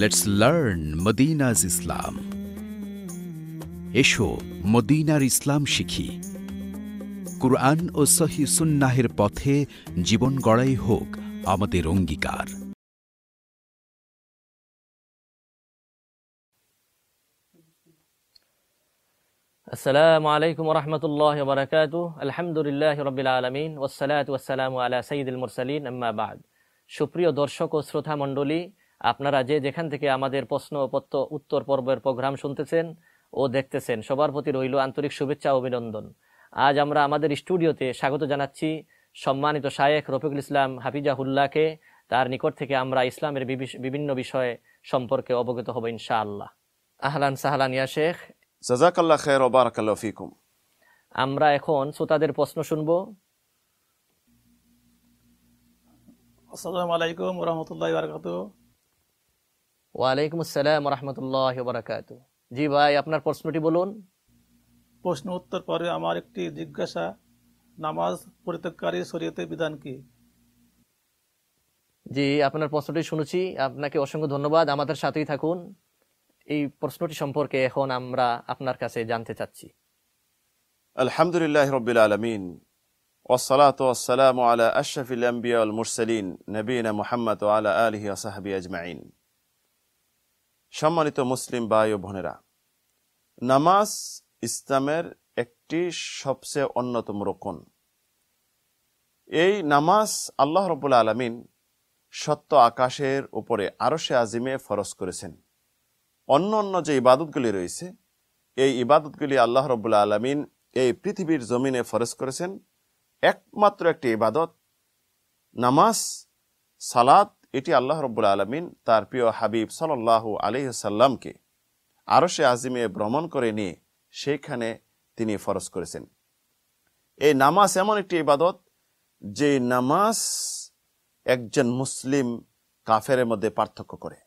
Let's learn মদিনাজ ইসলাম এসো মদিনার ইসলাম শিখি কুরআন ও সহি সুন্নাহের পথে জীবন গড়াই হোক আমাদের অঙ্গীকার আসসালামু আলাইকুম রহমতুল্লাহ বরকাত আলহামদুলিল্লাহ রবিল ওসালাত ওসালাম আলা সঈদুল মুরসালিন আম্মাবাদ সুপ্রিয় দর্শক ও শ্রোতা মণ্ডলী আপনারা যে যেখান থেকে আমাদের প্রশ্ন পত্র উত্তর পর্বের প্রোগ্রাম শুনতেছেন ও দেখতেছেন সবার প্রতি রইল আন্তরিক শুভেচ্ছা অভিনন্দন আজ আমরা আমাদের স্টুডিওতে স্বাগত জানাচ্ছি সম্মানিত শায়েখ রফিকুল ইসলাম হাফিজাহুল্লাহকে তার নিকট থেকে আমরা ইসলামের বিভিন্ন বিষয়ে সম্পর্কে অবগত হব ইনশাআল্লাহ আহলান সাহলান ইয়া শেখ জাজাকাল্লা খায়ের ওবারাকাল্লাহ ফিকুম আমরা এখন শ্রোতাদের প্রশ্ন শুনব আসসালামু আলাইকুম রহমতুল্লাহ বারকাতু ওয়ালাইকুম আসসালাম রহমতুল্লাহ বরাকাত জি ভাই আপনার প্রশ্নটি বলুন প্রশ্ন উত্তর পরে আমার একটি জিজ্ঞাসা নামাজ পরিত্যাগকারী শরীয়তে বিধান কি জি আপনার প্রশ্নটি শুনেছি আপনাকে অসংখ্য ধন্যবাদ আমাদের সাথেই থাকুন এই প্রশ্নটি সম্পর্কে এখন আমরা আপনার কাছে জানতে চাচ্ছি আলহামদুলিল্লাহ রবিল আলমিন ওসালাতাম আলা আশরাফিল আম্বিয়া মুরসালিন নবীন মোহাম্মদ আলা আলহি আসাহাবি আজমাইন সম্মানিত মুসলিম ভাই ও বোনেরা নামাজ ইসলামের একটি সবচেয়ে অন্যতম রোকন এই নামাজ আল্লাহ রবুল আলমিন সত্য আকাশের উপরে আরশে আজিমে ফরস করেছেন অন্য অন্য যে ইবাদতগুলি রয়েছে এই ইবাদতগুলি আল্লাহ রবুল্লা আলমিন এই পৃথিবীর জমিনে ফরস করেছেন একমাত্র একটি ইবাদত নামাজ সালাদ এটি আল্লাহ রব্বুল আলমিন তার প্রিয় হাবিব সাল্লাহ আলিহসাল্লামকে আরও সে আজিমে ভ্রমণ করে নিয়ে সেইখানে তিনি ফরজ করেছেন এই নামাজ এমন একটি ইবাদত যে নামাজ একজন মুসলিম কাফের মধ্যে পার্থক্য করে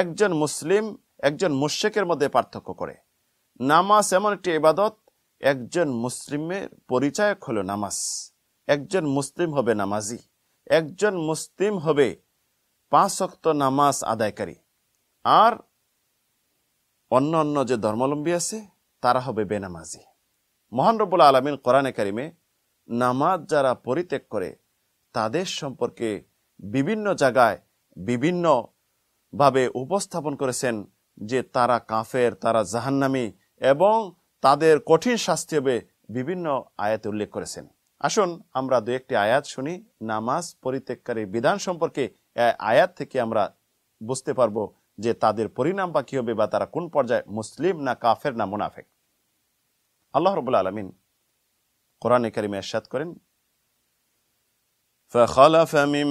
একজন মুসলিম একজন মুশেকের মধ্যে পার্থক্য করে নামাজ এমন একটি ইবাদত একজন মুসলিমের পরিচায়ক হলো নামাজ একজন মুসলিম হবে নামাজি একজন মুসলিম হবে পাঁচ শক্ত নামাজ আদায়কারী আর অন্য অন্য যে ধর্মাবলম্বী আছে তারা হবে বেনামাজি মহান রব্বুল আলমিন কোরআনে কারিমে নামাজ যারা পরিত্যাগ করে তাদের সম্পর্কে বিভিন্ন জায়গায় বিভিন্নভাবে উপস্থাপন করেছেন যে তারা কাফের তারা জাহান্নামি এবং তাদের কঠিন শাস্তি হবে বিভিন্ন আয়াতে উল্লেখ করেছেন আসুন আমরা দু একটি আয়াত শুনি নামাজ পরিত্যাগকারী বিধান সম্পর্কে আয়াত থেকে আমরা বুঝতে পারবো যে তাদের পরিণাম বা কী হবে বা তারা কোন পর্যায়ে মুসলিম না কাফের না মুনাফেক আল্লাহ রবুল আলমিন কোরআন করিমে এরশাদ করেন فخلف من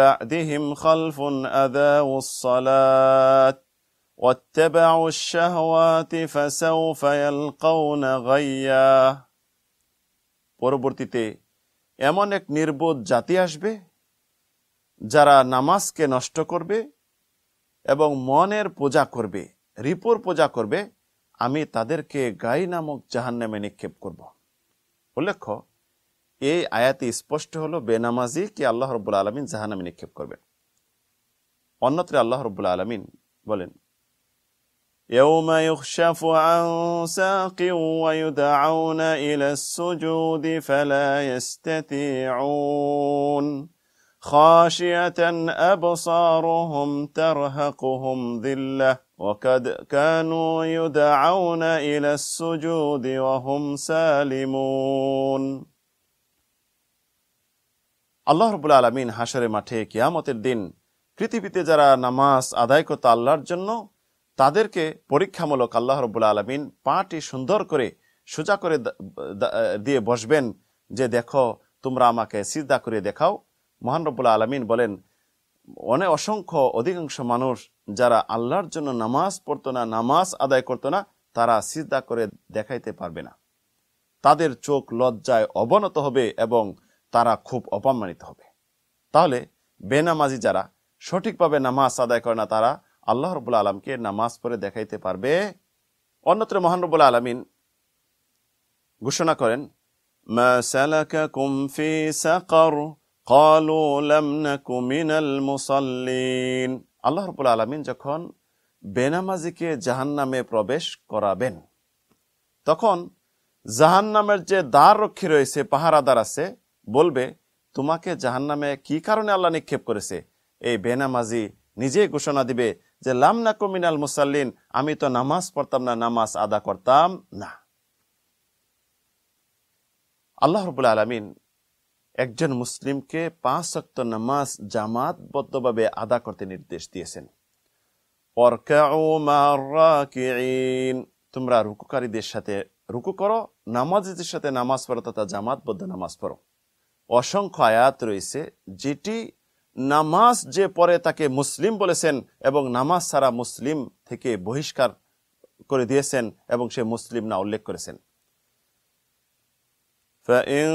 بعدهم خلف أذاوا الصلاة واتبعوا الشهوات فسوف يلقون غيا পরবর্তীতে এমন এক নির্বোধ জাতি আসবে যারা নামাজকে নষ্ট করবে এবং মনের পূজা করবে রিপুর পূজা করবে আমি তাদেরকে গাই নামক জাহান্নামে নিক্ষেপ করব। উল্লেখ্য এই আয়াতে স্পষ্ট হলো বেনামাজি কি আল্লাহ রব্বুল আলমিন জাহান্নামে নিক্ষেপ করবেন অন্যত্রে আল্লাহ রব্বুল আলমিন বলেন يوم خاشعة أبصارهم ترهقهم ذلة وقد كانوا يدعون إلى السجود وهم سالمون আল্লাহ রবুল আলমিন হাসরে মাঠে কিয়ামতের দিন পৃথিবীতে যারা নামাজ আদায় করত আল্লাহর জন্য তাদেরকে পরীক্ষামূলক আল্লাহ রবুল আলমিন পাটি সুন্দর করে সোজা করে দিয়ে বসবেন যে দেখো তোমরা আমাকে সিজদা করে দেখাও মহান রব্বুল আলমিন বলেন অনেক অসংখ্য অধিকাংশ মানুষ যারা আল্লাহর জন্য নামাজ পড়তো না নামাজ আদায় করতো না তারা সিদ্ধা করে দেখাইতে পারবে না তাদের চোখ লজ্জায় অবনত হবে এবং তারা খুব অপমানিত হবে তাহলে বেনামাজি যারা সঠিকভাবে নামাজ আদায় করে না তারা আল্লাহ রবুল্লা আলমকে নামাজ পড়ে দেখাইতে পারবে অন্যত্র মহান রবুল্লা আলমিন ঘোষণা করেন মুসাল্লিন আল্লাহ রবুল আলমিন যখন বেনামাজিকে জাহান্নামে প্রবেশ করাবেন তখন জাহান্নামের যে দ্বার রক্ষী রয়েছে পাহারাদার আছে বলবে তোমাকে জাহান্নামে কি কারণে আল্লাহ নিক্ষেপ করেছে এই বেনামাজি নিজেই ঘোষণা দিবে যে না কুমিনাল মুসাল্লিন আমি তো নামাজ পড়তাম না নামাজ আদা করতাম না আল্লাহ রবুল আলমিন একজন মুসলিমকে পাঁচ শক্ত নামাজ জামাতবদ্ধভাবে আদা করতে নির্দেশ দিয়েছেন তোমরা রুকুকারীদের সাথে রুকু করো নামাজিদের সাথে নামাজ পড়ো তথা জামাতবদ্ধ নামাজ পড়ো অসংখ্য আয়াত রয়েছে যেটি নামাজ যে পরে তাকে মুসলিম বলেছেন এবং নামাজ ছাড়া মুসলিম থেকে বহিষ্কার করে দিয়েছেন এবং সে মুসলিম না উল্লেখ করেছেন فإن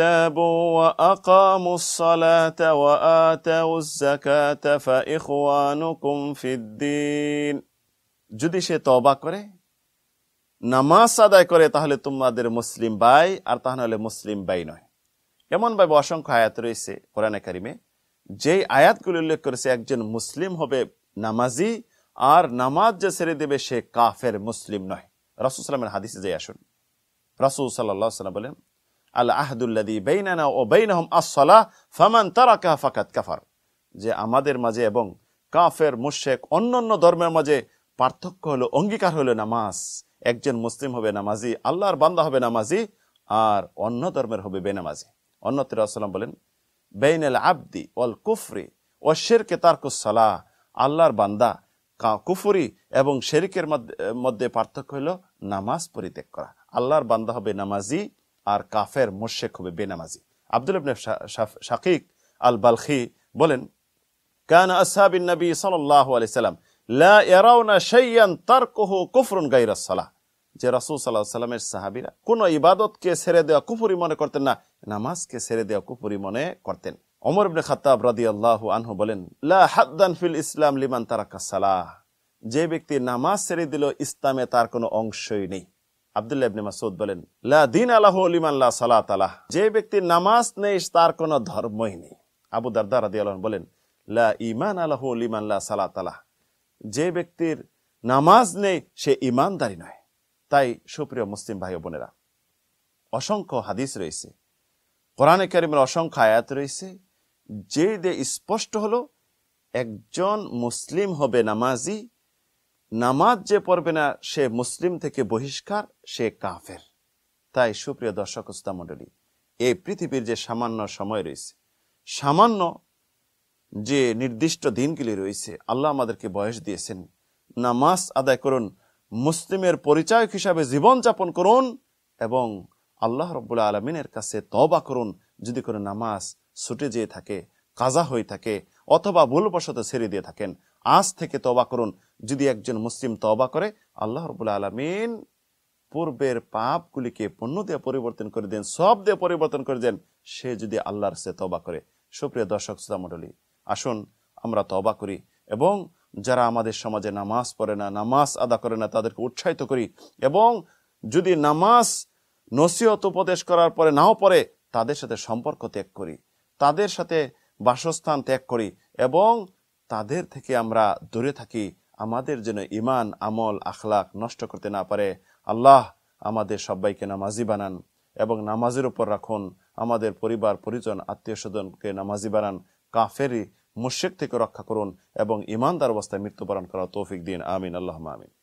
تابوا وأقاموا الصلاة وآتوا الزكاة فإخوانكم في الدين যদি সে তবা করে নামাজ আদায় করে তাহলে তোমাদের মুসলিম ভাই আর তা নাহলে মুসলিম ভাই নয় এমনভাবে অসংখ্য আয়াত রয়েছে কোরআনে কারিমে যেই আয়াতগুলি উল্লেখ করেছে একজন মুসলিম হবে নামাজি আর নামাজ যে ছেড়ে দেবে সে কাফের মুসলিম নয় রাসুল সাল্লামের হাদিসে যে আসুন রাসুল সাল্লাহ সাল্লাম বলেন আল আহদুল্লাদি বেইনানা ও বেইনাহম আসলাহ ফামান তারাকা ফাকাত কাফার যে আমাদের মাঝে এবং কাফের মুশেক অন্য ধর্মের মাঝে পার্থক্য হলো অঙ্গীকার হলো নামাজ একজন মুসলিম হবে নামাজি আল্লাহর বান্দা হবে নামাজি আর অন্য ধর্মের হবে বেনামাজি অন্যত্র আসসালাম বলেন বেইন আল আব্দি ওয়াল কুফরি ও শেরকে তারকুসালাহ আল্লাহর বান্দা কা কুফুরি এবং শেরিকের মধ্যে পার্থক্য হলো নামাজ পরিত্যাগ করা আল্লাহর বান্দা হবে নামাজি আর কাফের মোশেক হবে বেনামাজি আব্দুল ইবনে শাকিক আল বালখি বলেন কান আসহাবিন নবী সাল্লাল্লাহু আলাইহি সাল্লাম লা ইয়ারাউনা শাইয়ান তারকুহু কুফরুন গায়রা সালাহ যে রাসূল সাল্লাল্লাহু আলাইহি সাল্লামের কোন ইবাদতকে ছেড়ে দেওয়া কুফরি মনে করতেন না নামাজকে ছেড়ে দেওয়া কুফরি মনে করতেন ওমর ইবনে খাত্তাব রাদিয়াল্লাহু আনহু বলেন লা হাদদান ফিল ইসলাম লিমান তারাকা সালাহ যে ব্যক্তি নামাজ ছেড়ে দিল ইসলামে তার কোনো অংশই নেই আবদুল্লাহ ইবনে মাসুদ বলেন লা দিন আলাহ লিমাল্লা সালাত আলাহ যে ব্যক্তি নামাজ নেই তার কোনো ধর্মই নেই আবু দারদার রাদি আলহন বলেন লা ইমান আলাহ লিমাল্লা সালাত আলাহ যে ব্যক্তির নামাজ নেই সে ইমানদারি নয় তাই সুপ্রিয় মুসলিম ভাই বোনেরা অসংখ্য হাদিস রয়েছে কোরআনে কারিমের অসংখ্য আয়াত রয়েছে যে স্পষ্ট হলো একজন মুসলিম হবে নামাজি নামাজ যে পড়বে না সে মুসলিম থেকে বহিষ্কার সে কাফের তাই সুপ্রিয় দর্শক উস্তা এই পৃথিবীর যে সামান্য সময় রয়েছে সামান্য যে নির্দিষ্ট দিনগুলি রয়েছে আল্লাহ আমাদেরকে বয়স দিয়েছেন নামাজ আদায় করুন মুসলিমের পরিচয়ক হিসাবে জীবনযাপন করুন এবং আল্লাহ রব্বুল আলমিনের কাছে তবা করুন যদি কোনো নামাজ ছুটে যেয়ে থাকে কাজা হয়ে থাকে অথবা ভুলবশত ছেড়ে দিয়ে থাকেন আজ থেকে তবা করুন যদি একজন মুসলিম তবা করে আল্লাহ রবুল্লা আলমিন পূর্বের পাপগুলিকে পণ্য দিয়ে পরিবর্তন করে দেন সব দিয়ে পরিবর্তন করে দেন সে যদি আল্লাহর সে তবা করে সুপ্রিয় দর্শক সুদামণ্ডলী আসুন আমরা তবা করি এবং যারা আমাদের সমাজে নামাজ পড়ে না নামাজ আদা করে না তাদেরকে উৎসাহিত করি এবং যদি নামাজ নসিহত উপদেশ করার পরে নাও পড়ে তাদের সাথে সম্পর্ক ত্যাগ করি তাদের সাথে বাসস্থান ত্যাগ করি এবং তাদের থেকে আমরা দূরে থাকি আমাদের যেন ইমান আমল আখলাক নষ্ট করতে না পারে আল্লাহ আমাদের সবাইকে নামাজি বানান এবং নামাজের উপর রাখুন আমাদের পরিবার পরিজন আত্মীয় স্বজনকে নামাজি বানান কাফেরি মুশেক থেকে রক্ষা করুন এবং ইমানদার অবস্থায় মৃত্যুবরণ করা তৌফিক দিন আমিন আল্লাহ আমিন